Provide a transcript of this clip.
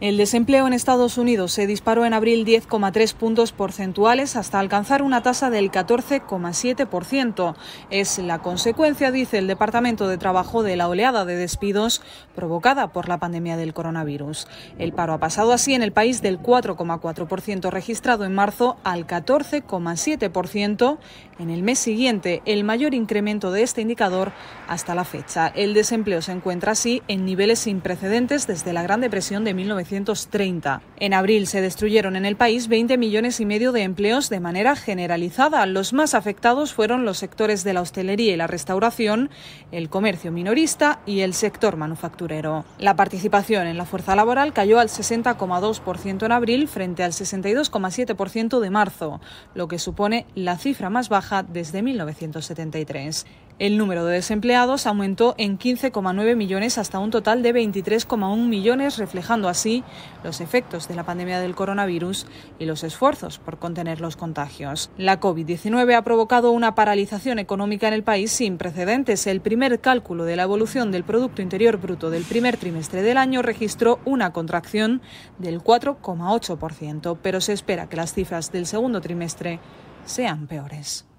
El desempleo en Estados Unidos se disparó en abril 10,3 puntos porcentuales hasta alcanzar una tasa del 14,7%. Es la consecuencia, dice el Departamento de Trabajo, de la oleada de despidos provocada por la pandemia del coronavirus. El paro ha pasado así en el país del 4,4% registrado en marzo al 14,7% en el mes siguiente, el mayor incremento de este indicador hasta la fecha. El desempleo se encuentra así en niveles sin precedentes desde la Gran Depresión de 1900. En abril se destruyeron en el país 20 millones y medio de empleos de manera generalizada. Los más afectados fueron los sectores de la hostelería y la restauración, el comercio minorista y el sector manufacturero. La participación en la fuerza laboral cayó al 60,2% en abril frente al 62,7% de marzo, lo que supone la cifra más baja desde 1973. El número de desempleados aumentó en 15,9 millones hasta un total de 23,1 millones, reflejando así los efectos de la pandemia del coronavirus y los esfuerzos por contener los contagios. La COVID-19 ha provocado una paralización económica en el país sin precedentes. El primer cálculo de la evolución del Producto Interior Bruto del primer trimestre del año registró una contracción del 4,8%, pero se espera que las cifras del segundo trimestre sean peores.